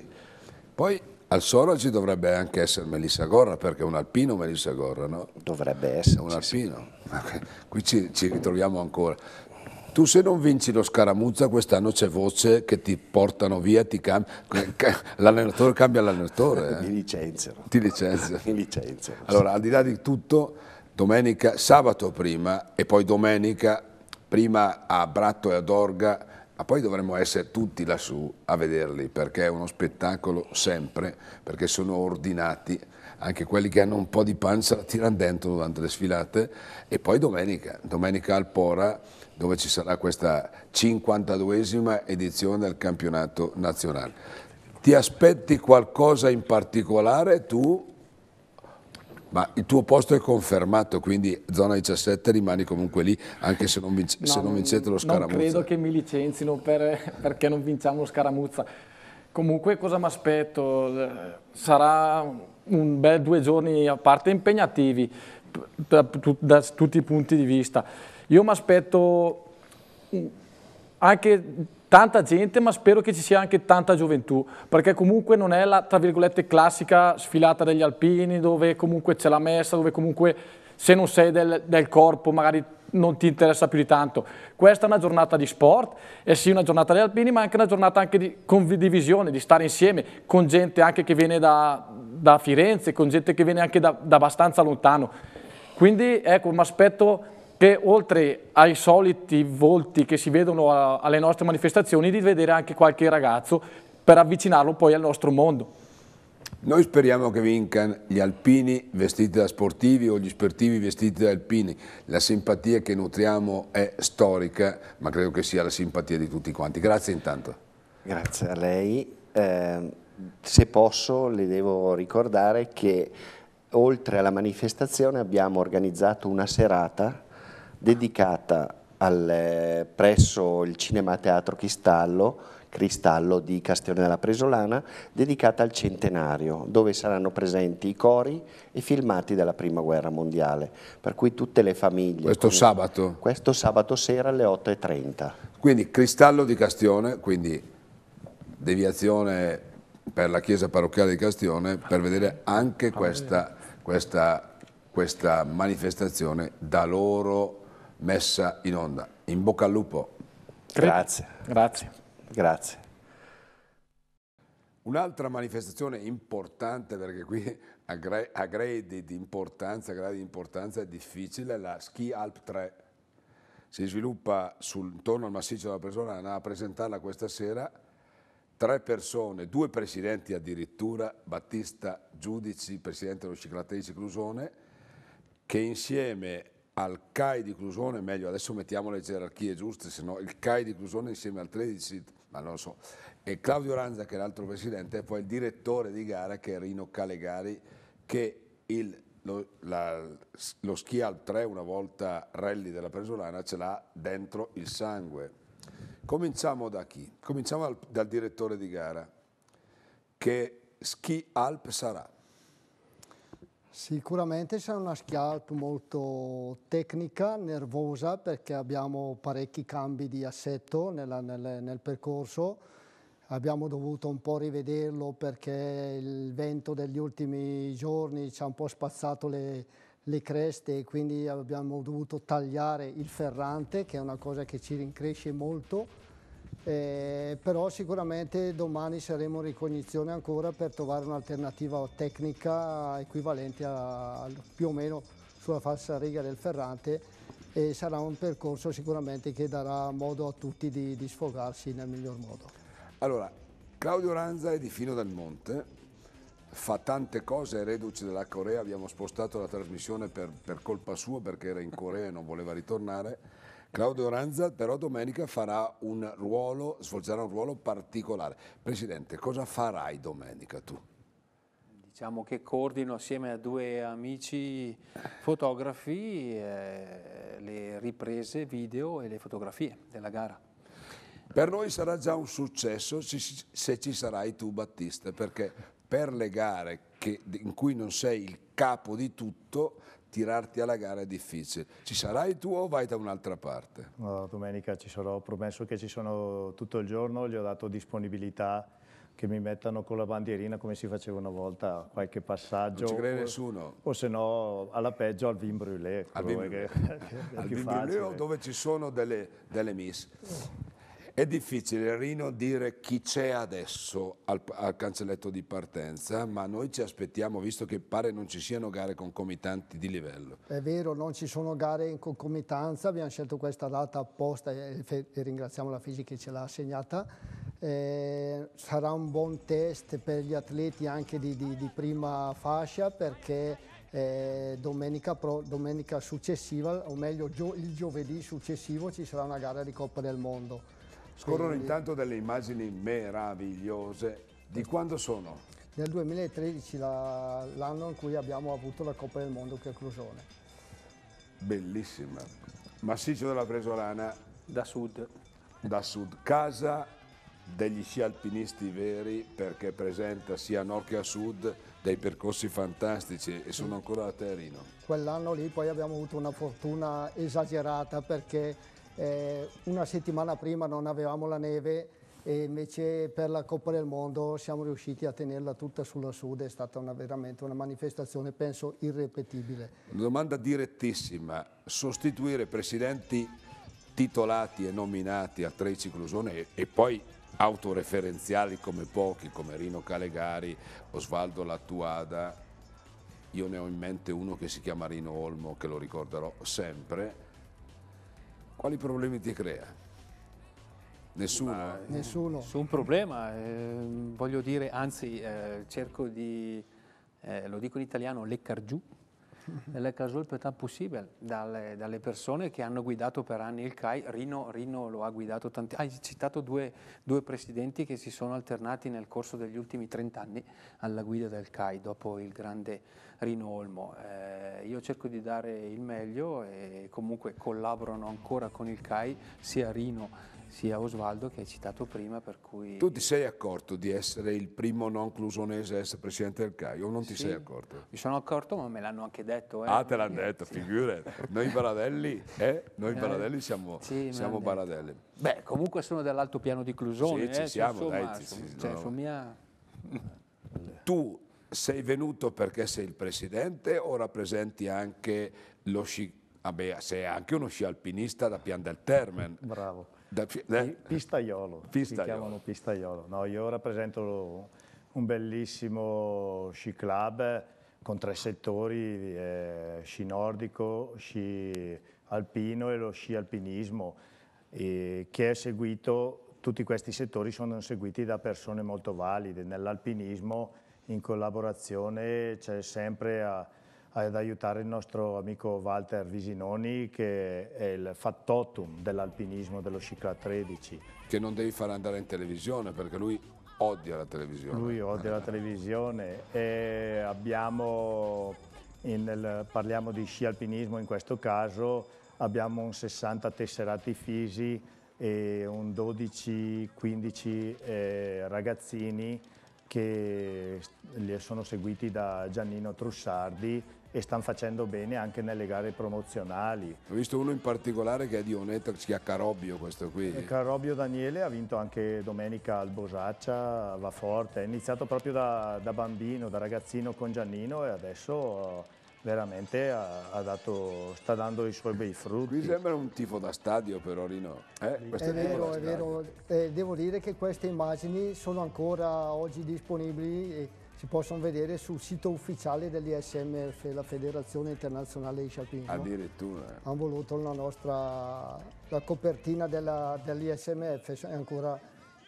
Poi al Sora ci dovrebbe anche essere Melissa Gorra, perché è un alpino Melissa Gorra, no? Dovrebbe essere. Un alpino. Sì. Qui ci, ci, ritroviamo ancora. Tu se non vinci lo Scaramuzza quest'anno c'è voce che ti portano via, ti cam... l'allenatore cambia l'allenatore. Eh? Ti licenziano. Ti licenziano. Ti licenziano. Allora, al di là di tutto, domenica, sabato prima e poi domenica prima a Bratto e ad Orga, ma poi dovremmo essere tutti lassù a vederli, perché è uno spettacolo sempre, perché sono ordinati, anche quelli che hanno un po' di pancia la tirano dentro durante le sfilate, e poi domenica, domenica al Pora, dove ci sarà questa 52esima edizione del campionato nazionale. Ti aspetti qualcosa in particolare tu? ma il tuo posto è confermato, quindi zona 17 rimani comunque lì, anche se non, vinc no, se non vincete lo Scaramuzza. Non credo che mi licenzino per, perché non vinciamo lo Scaramuzza. Comunque cosa mi aspetto? Sarà un bel due giorni a parte impegnativi da, da tutti i punti di vista. Io mi aspetto anche tanta gente, ma spero che ci sia anche tanta gioventù, perché comunque non è la, tra virgolette, classica sfilata degli alpini, dove comunque c'è la messa, dove comunque se non sei del, del corpo magari non ti interessa più di tanto. Questa è una giornata di sport, e sì una giornata degli alpini, ma anche una giornata anche di condivisione, di stare insieme con gente anche che viene da, da Firenze, con gente che viene anche da, da abbastanza lontano. Quindi ecco, mi aspetto che oltre ai soliti volti che si vedono a, alle nostre manifestazioni, di vedere anche qualche ragazzo per avvicinarlo poi al nostro mondo. Noi speriamo che vincano gli alpini vestiti da sportivi o gli sportivi vestiti da alpini. La simpatia che nutriamo è storica, ma credo che sia la simpatia di tutti quanti. Grazie intanto. Grazie a lei. Eh, se posso, le devo ricordare che oltre alla manifestazione abbiamo organizzato una serata dedicata al, eh, presso il Cinema Teatro Cristallo, Cristallo di Castione della Presolana, dedicata al centenario, dove saranno presenti i cori e filmati della Prima Guerra Mondiale, per cui tutte le famiglie... Questo quindi, sabato? Questo sabato sera alle 8.30. Quindi Cristallo di Castione, quindi deviazione per la chiesa parrocchiale di Castione, per vedere anche questa, questa, questa manifestazione da loro messa in onda. In bocca al lupo. Grazie. Grazie. Grazie. Un'altra manifestazione importante, perché qui a, gradi di importanza, gradi di importanza è difficile, la Ski Alp 3. Si sviluppa sul, intorno al massiccio della persona, andava a presentarla questa sera. Tre persone, due presidenti addirittura, Battista Giudici, presidente dello Ciclatei Clusone, che insieme al CAI di Clusone, meglio adesso mettiamo le gerarchie giuste, se no il CAI di Clusone insieme al 13, ma non lo so, e Claudio Ranza che è l'altro presidente e poi il direttore di gara che è Rino Calegari che il, lo, la, lo ski Alp 3 una volta rally della Presolana ce l'ha dentro il sangue. Cominciamo da chi? Cominciamo dal, dal direttore di gara che ski Alp sarà Sicuramente sarà una schialp molto tecnica, nervosa, perché abbiamo parecchi cambi di assetto nella, nel, nel, percorso. Abbiamo dovuto un po' rivederlo perché il vento degli ultimi giorni ci ha un po' spazzato le, le creste e quindi abbiamo dovuto tagliare il ferrante, che è una cosa che ci rincresce molto eh, però sicuramente domani saremo in ricognizione ancora per trovare un'alternativa tecnica equivalente a, più o meno sulla falsa riga del Ferrante e sarà un percorso sicuramente che darà modo a tutti di, di sfogarsi nel miglior modo. Allora, Claudio Ranza è di Fino del Monte, fa tante cose, è reduce della Corea, abbiamo spostato la trasmissione per, per colpa sua perché era in Corea e non voleva ritornare Claudio Ranza però domenica farà un ruolo, svolgerà un ruolo particolare. Presidente, cosa farai domenica tu? Diciamo che coordino assieme a due amici fotografi eh, le riprese video e le fotografie della gara. Per noi sarà già un successo se ci sarai tu Battista, perché per le gare che, in cui non sei il capo di tutto tirarti alla gara è difficile. Ci sarai tu o vai da un'altra parte? No, domenica ci sarò, ho promesso che ci sono tutto il giorno, gli ho dato disponibilità che mi mettano con la bandierina come si faceva una volta qualche passaggio. Non ci crede o, nessuno. O se no, alla peggio al vin brûlé. Al vin brûlé, o eh. dove ci sono delle, delle miss. È difficile, Rino, dire chi c'è adesso al, al, cancelletto di partenza, ma noi ci aspettiamo, visto che pare non ci siano gare concomitanti di livello. È vero, non ci sono gare in concomitanza, abbiamo scelto questa data apposta e, e ringraziamo la FISI che ce l'ha assegnata. Eh, sarà un buon test per gli atleti anche di, di, di prima fascia perché eh, domenica, pro, domenica, successiva, o meglio gio, il giovedì successivo, ci sarà una gara di Coppa del Mondo. Scorrono intanto delle immagini meravigliose. Di quando sono? Nel 2013, l'anno la, in cui abbiamo avuto la Coppa del Mondo che è Clusone. Bellissima. Massiccio della Presolana. Da sud. Da sud. Casa degli sci alpinisti veri perché presenta sia a nord che a sud dei percorsi fantastici e sono ancora a Terino. Quell'anno lì poi abbiamo avuto una fortuna esagerata perché eh, una settimana prima non avevamo la neve e invece per la Coppa del Mondo siamo riusciti a tenerla tutta sulla sud, è stata una, veramente una manifestazione penso irrepetibile. Domanda direttissima, sostituire presidenti titolati e nominati a Treci Clusone e poi autoreferenziali come pochi, come Rino Calegari, Osvaldo Lattuada, io ne ho in mente uno che si chiama Rino Olmo, che lo ricorderò sempre, quali problemi ti crea? Nessuno? Ma, eh. nessuno. Nessun problema, eh, voglio dire, anzi eh, cerco di, eh, lo dico in italiano, leccar giù delle casualità possibili, dalle, dalle, persone che hanno guidato per anni il CAI, Rino, Rino lo ha guidato tanti, hai citato due, due, presidenti che si sono alternati nel corso degli ultimi 30 anni alla guida del CAI, dopo il grande Rino Olmo. Eh, io cerco di dare il meglio e comunque collaborano ancora con il CAI sia Rino sia Osvaldo che hai citato prima, per cui... Tu ti sei accorto di essere il primo non clusonese a essere presidente del CAI o non ti sì, sei accorto? mi sono accorto ma me l'hanno anche detto. Eh. Ah, te l'hanno detto, sì. figure. Noi Baradelli, eh? Noi eh, Baradelli siamo, sì, siamo Baradelli. Beh, comunque sono dell'alto piano di Clusone. Sì, ci eh, cioè, siamo, insomma, dai. insomma, ci, cioè, no. mia... Tu sei venuto perché sei il presidente o rappresenti anche lo sci... Vabbè, sei anche uno sci alpinista da Pian del Termen. Bravo. Da, da, eh? Pistaiolo, Pistaiolo. chiamano Pistaiolo. No, io rappresento un bellissimo sci club con tre settori, eh, sci nordico, sci alpino e lo sci alpinismo, eh, che è seguito, tutti questi settori sono seguiti da persone molto valide. Nell'alpinismo in collaborazione c'è sempre... A, ad aiutare il nostro amico Walter Visinoni che è il fattotum dell'alpinismo dello Cicla 13. Che non devi far andare in televisione perché lui odia la televisione. Lui odia la televisione e abbiamo, nel, parliamo di sci alpinismo in questo caso, abbiamo un 60 tesserati fisi e un 12-15 eh, ragazzini che sono seguiti da Giannino Trussardi e stanno facendo bene anche nelle gare promozionali. Ho visto uno in particolare che è di Onetta, che si chiama Carobbio questo qui. Eh, Carobbio Daniele ha vinto anche domenica al Bosaccia, va forte, è iniziato proprio da, da bambino, da ragazzino con Giannino e adesso veramente ha, ha dato, sta dando i suoi bei frutti. Mi sembra un tifo da stadio però Rino. Eh, è, vero, è vero. Eh, devo dire che queste immagini sono ancora oggi disponibili si possono vedere sul sito ufficiale dell'ISMF, la Federazione Internazionale di Scialpino. Addirittura. Hanno voluto la nostra la copertina dell'ISMF, è ancora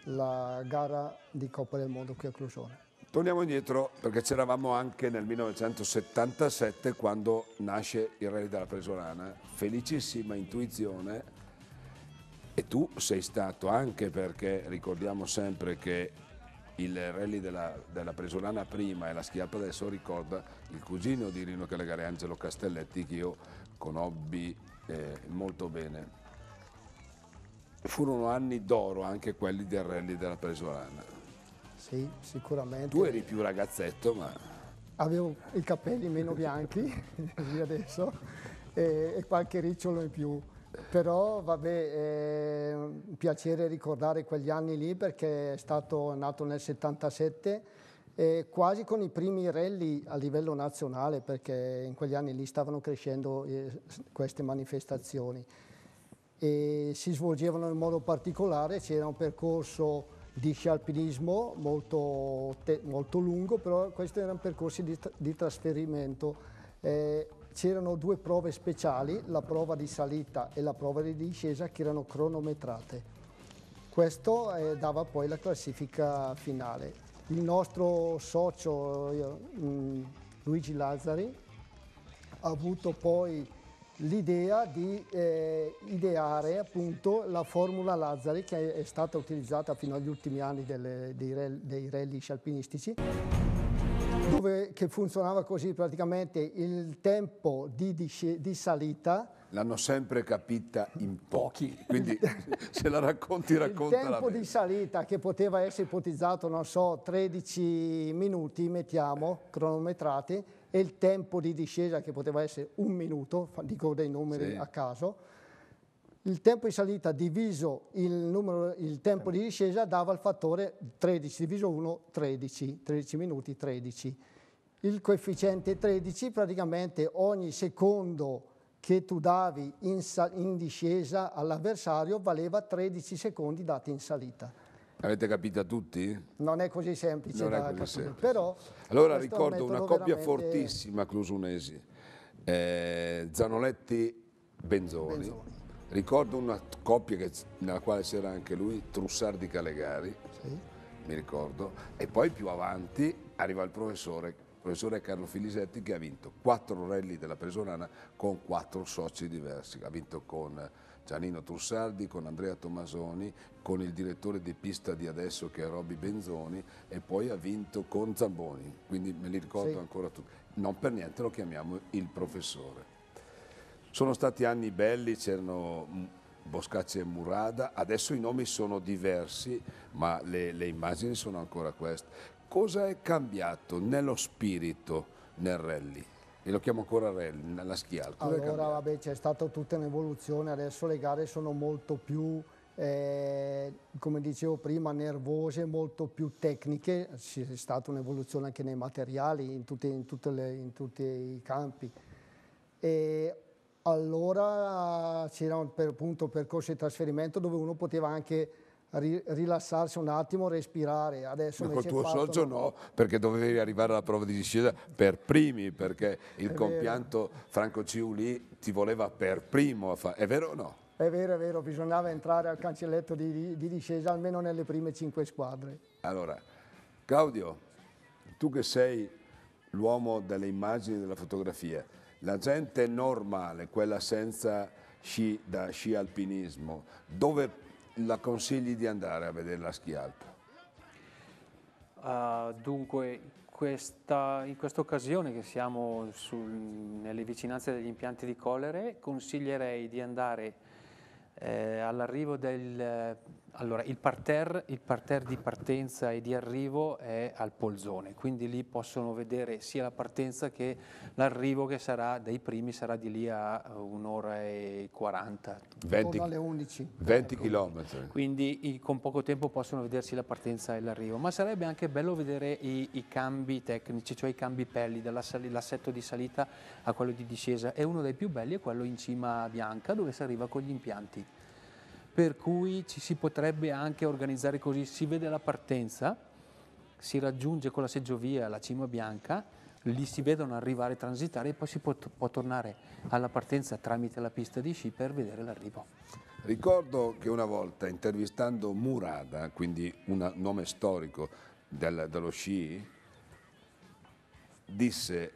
la gara di Coppa del Mondo qui a Clusone. Torniamo indietro perché c'eravamo anche nel 1977 quando nasce il Re della Presolana, felicissima intuizione e tu sei stato anche perché ricordiamo sempre che il rally della, della, Presolana prima e la Schiappa adesso ricorda il cugino di Rino Calegari, Angelo Castelletti, che io conobbi eh, molto bene. Furono anni d'oro anche quelli del rally della Presolana. Sì, sicuramente. Tu eri più ragazzetto, ma... Avevo i capelli meno bianchi di adesso e, e qualche ricciolo in più però vabbè, è un piacere ricordare quegli anni lì perché è stato nato nel 77 e quasi con i primi rally a livello nazionale perché in quegli anni lì stavano crescendo eh, queste manifestazioni e si svolgevano in modo particolare, c'era un percorso di scialpinismo molto, molto lungo, però questi erano percorsi di, di trasferimento eh, c'erano due prove speciali, la prova di salita e la prova di discesa, che erano cronometrate. Questo eh, dava poi la classifica finale. Il nostro socio eh, Luigi Lazzari ha avuto poi l'idea di eh, ideare appunto la formula Lazzari che è stata utilizzata fino agli ultimi anni delle, dei, rally, dei rally alpinistici dove, che funzionava così praticamente il tempo di, di, di salita l'hanno sempre capita in pochi, quindi se la racconti racconta Il tempo di salita che poteva essere ipotizzato, non so, 13 minuti, mettiamo, cronometrati, e il tempo di discesa che poteva essere un minuto, dico dei numeri sì. a caso, il tempo di salita diviso il, numero, il tempo di discesa dava il fattore 13, diviso 1, 13, 13 minuti, 13. Il coefficiente 13 praticamente ogni secondo che tu davi in, in discesa all'avversario valeva 13 secondi dati in salita. Avete capito tutti? Non è così semplice. Non è così capire. semplice. Però, allora ricordo una coppia veramente... fortissima clusunesi, eh, Zanoletti-Benzoni. Benzoni Ricordo una coppia che, nella quale c'era anche lui, Trussardi Calegari, sì. mi ricordo, e poi più avanti arriva il professore, il professore Carlo Filisetti che ha vinto quattro rally della Presolana con quattro soci diversi, ha vinto con Giannino Trussardi, con Andrea Tommasoni, con il direttore di pista di adesso che è Robby Benzoni e poi ha vinto con Zamboni, quindi me li ricordo sì. ancora tutti. Non per niente lo chiamiamo il professore. Sono stati anni belli, c'erano Boscacci e Murada, adesso i nomi sono diversi, ma le, le immagini sono ancora queste. Cosa è cambiato nello spirito nel rally? e lo chiamo ancora rally, nella schial. allora vabbè c'è stata tutta un'evoluzione, adesso le gare sono molto più, eh, come dicevo prima, nervose, molto più tecniche, c'è stata un'evoluzione anche nei materiali, in, tutti, in, le, in tutti i campi. E allora c'erano per, appunto percorsi di trasferimento dove uno poteva anche ri rilassarsi un attimo, respirare. Adesso Ma col tuo partono... socio no, perché dovevi arrivare alla prova di discesa per primi, perché il è compianto vero. Franco Ciuli ti voleva per primo, A è vero o no? È vero, è vero, bisognava entrare al cancelletto di, di discesa almeno nelle prime cinque squadre. Allora, Claudio, tu che sei l'uomo delle immagini e della fotografia, la gente normale, quella senza sci, da sci alpinismo, dove la consigli di andare a vedere la schi alta? Uh, dunque, questa, in questa occasione che siamo sul, nelle vicinanze degli impianti di colere, consiglierei di andare eh, all'arrivo del allora, il parterre, il parterre, di partenza e di arrivo è al Polzone, quindi lì possono vedere sia la partenza che l'arrivo che sarà dai primi, sarà di lì a eh, un'ora e 40. 20, alle 11. 20 km. Quindi con poco tempo possono vedersi la partenza e l'arrivo, ma sarebbe anche bello vedere i, i cambi tecnici, cioè i cambi pelli, dall'assetto di salita a quello di discesa e uno dei più belli è quello in cima bianca dove si arriva con gli impianti per cui ci si potrebbe anche organizzare così, si vede la partenza, si raggiunge con la seggiovia la cima bianca, lì si vedono arrivare, transitare e poi si può, può tornare alla partenza tramite la pista di sci per vedere l'arrivo. Ricordo che una volta intervistando Murada, quindi un nome storico del, dello sci, disse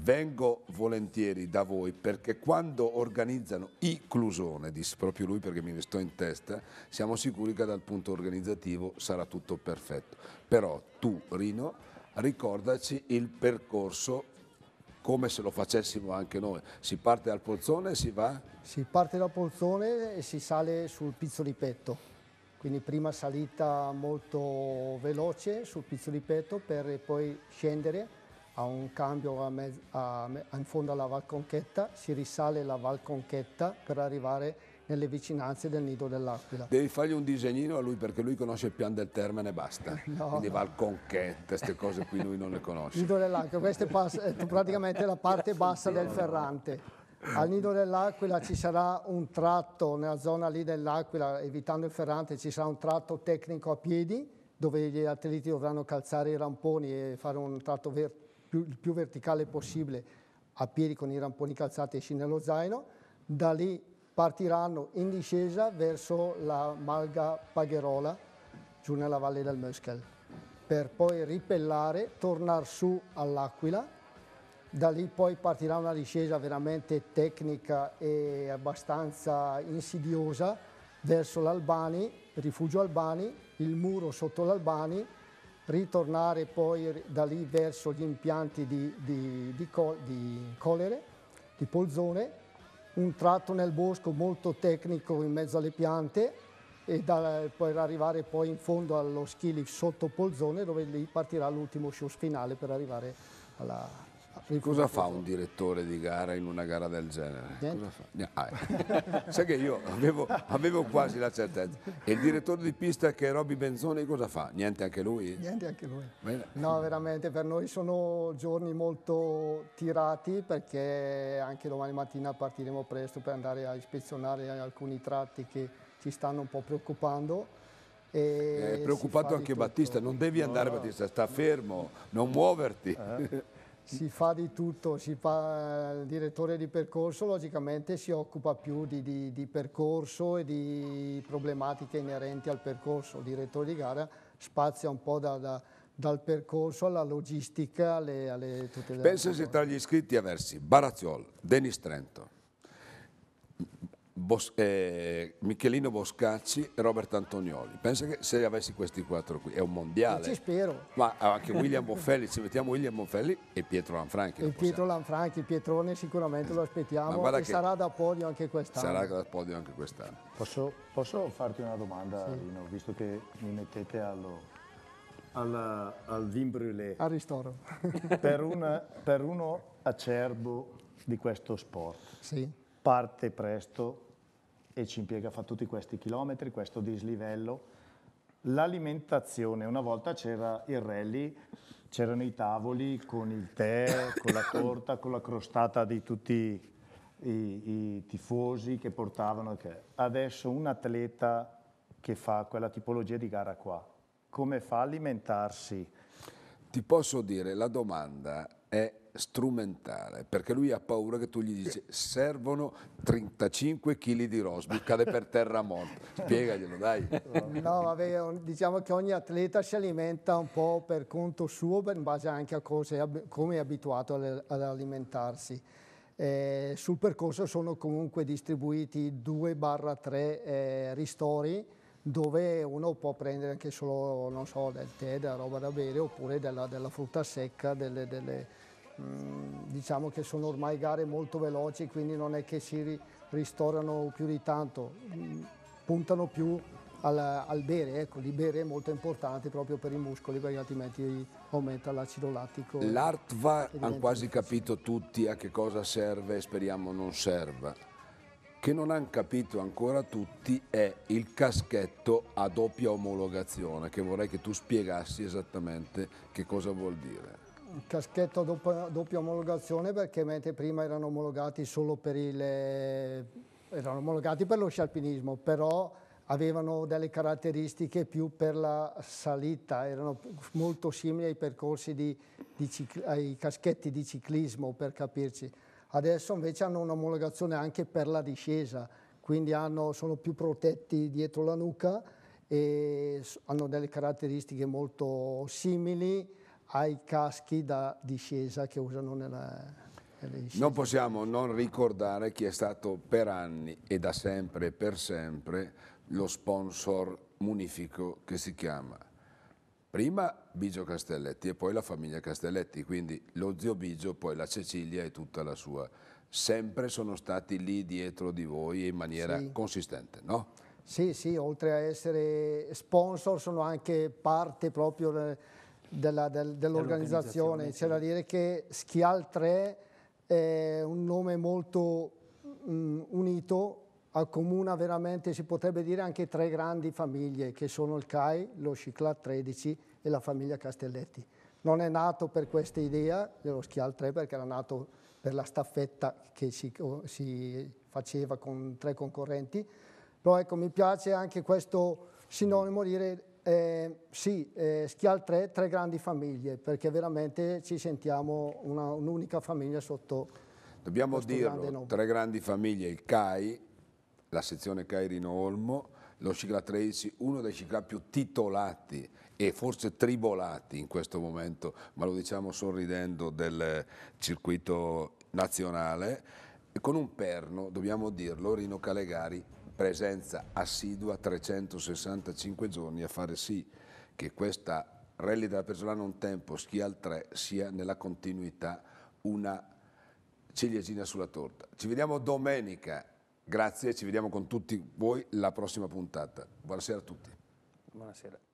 vengo volentieri da voi perché quando organizzano i Clusone, disse proprio lui perché mi sto in testa, siamo sicuri che dal punto organizzativo sarà tutto perfetto. Però tu, Rino, ricordaci il percorso come se lo facessimo anche noi. Si parte dal Polzone e si va? Si parte dal Polzone e si sale sul Pizzo di Petto. Quindi prima salita molto veloce sul Pizzo di Petto per poi scendere a un cambio a mezzo, a, a, in fondo alla Valconchetta, si risale la Valconchetta per arrivare nelle vicinanze del nido dell'Aquila. Devi fargli un disegnino a lui perché lui conosce il pian del termine e basta. No, Quindi no. Val queste cose qui lui non le conosce. Nido dell'Aquila, questa è eh, praticamente la parte bassa del Ferrante. Al nido dell'Aquila ci sarà un tratto, nella zona lì dell'Aquila, evitando il Ferrante, ci sarà un tratto tecnico a piedi dove gli atleti dovranno calzare i ramponi e fare un tratto verticale più, il più verticale possibile a piedi con i ramponi calzati e sci nello zaino, da lì partiranno in discesa verso la Malga Pagherola, giù nella valle del Möschel, per poi ripellare, tornare su all'Aquila, da lì poi partirà una discesa veramente tecnica e abbastanza insidiosa verso l'Albani, rifugio Albani, il muro sotto l'Albani ritornare poi da lì verso gli impianti di, di, di, col, di colere, di polzone, un tratto nel bosco molto tecnico in mezzo alle piante e da, per arrivare poi in fondo allo skilif sotto Polzone dove lì partirà l'ultimo show finale per arrivare alla, Cosa fa un direttore di gara in una gara del genere? Cosa fa? Ah, eh. Sai che io avevo, avevo, quasi la certezza. E il direttore di pista che è Robby Benzoni cosa fa? Niente anche lui? Niente anche lui. Bene. No, veramente per noi sono giorni molto tirati perché anche domani mattina partiremo presto per andare a ispezionare alcuni tratti che ci stanno un po' preoccupando. E eh, è preoccupato anche Battista, non devi andare no, Battista, sta fermo, non muoverti. Eh si fa di tutto, fa, eh, il direttore di percorso logicamente si occupa più di, di, di, percorso e di problematiche inerenti al percorso, il direttore di gara spazia un po' da, da, dal percorso alla logistica, alle, alle tutte le Pensa se tra gli iscritti avessi Barazziol, Denis Trento, Bos- eh, Michelino Boscacci e Robert Antonioli. Pensa che se avessi questi quattro qui, è un mondiale. Io ci spero. Ma anche William Boffelli, ci mettiamo William Boffelli e Pietro Lanfranchi. E Pietro Lanfranchi, Pietrone sicuramente lo aspettiamo e sarà da podio anche quest'anno. Sarà da podio anche quest'anno. Posso, posso farti una domanda, sì. Rino, visto che mi mettete allo, alla, al vin brûlé. Al ristoro. per, una, per uno acerbo di questo sport. Sì. Parte presto, e ci impiega a fare tutti questi chilometri, questo dislivello. L'alimentazione, una volta c'era il rally, c'erano i tavoli con il tè, con la torta, con la crostata di tutti i, i tifosi che portavano. Adesso un atleta che fa quella tipologia di gara qua, come fa a alimentarsi? Ti posso dire, la domanda è strumentale, perché lui ha paura che tu gli dici servono 35 kg di Rosby, cade per terra morto, spiegaglielo dai. No, vabbè, diciamo che ogni atleta si alimenta un po' per conto suo, in base anche a cose, come è abituato ad alimentarsi. Eh, sul percorso sono comunque distribuiti 2-3 eh, ristori, dove uno può prendere anche solo non so, del tè, della roba da bere oppure della, della frutta secca, delle, delle Mm, diciamo che sono ormai gare molto veloci, quindi non è che si ristorano più di tanto, mm, puntano più al, al bere, ecco, di bere è molto importante proprio per i muscoli perché altrimenti aumenta l'acido lattico. L'ARTVA hanno quasi capito tutti a che cosa serve e speriamo non serva. Che non hanno capito ancora tutti è il caschetto a doppia omologazione, che vorrei che tu spiegassi esattamente che cosa vuol dire caschetto a doppia, omologazione perché mentre prima erano omologati solo per il... Eh, erano omologati per lo scialpinismo, però avevano delle caratteristiche più per la salita, erano molto simili ai percorsi di, di ai caschetti di ciclismo per capirci. Adesso invece hanno un'omologazione anche per la discesa, quindi hanno, sono più protetti dietro la nuca e hanno delle caratteristiche molto simili ai caschi da discesa che usano nella, nelle discese. Non possiamo non ricordare chi è stato per anni e da sempre e per sempre lo sponsor munifico che si chiama prima Bigio Castelletti e poi la famiglia Castelletti, quindi lo zio Bigio, poi la Cecilia e tutta la sua. Sempre sono stati lì dietro di voi in maniera sì. consistente, no? Sì, sì, oltre a essere sponsor sono anche parte proprio dell'organizzazione. C'è da dire che Schial 3 è un nome molto mh, mm, unito, accomuna veramente, si potrebbe dire, anche tre grandi famiglie che sono il CAI, lo Sciclat 13 e la famiglia Castelletti. Non è nato per questa idea dello Schial 3 perché era nato per la staffetta che si, si faceva con tre concorrenti, però ecco, mi piace anche questo sinonimo dire eh, sì, eh, Schial 3, tre grandi famiglie, perché veramente ci sentiamo un'unica un famiglia sotto Dobbiamo dirlo, grande tre grandi famiglie, il CAI, la sezione CAI Rino Olmo, lo Cicla 13, uno dei cicla più titolati e forse tribolati in questo momento, ma lo diciamo sorridendo del circuito nazionale, con un perno, dobbiamo dirlo, Rino Calegari presenza assidua 365 giorni a fare sì che questa rally della Pesolana un tempo schia al 3 sia nella continuità una ciliegina sulla torta. Ci vediamo domenica, grazie, ci vediamo con tutti voi la prossima puntata. Buonasera a tutti. Buonasera.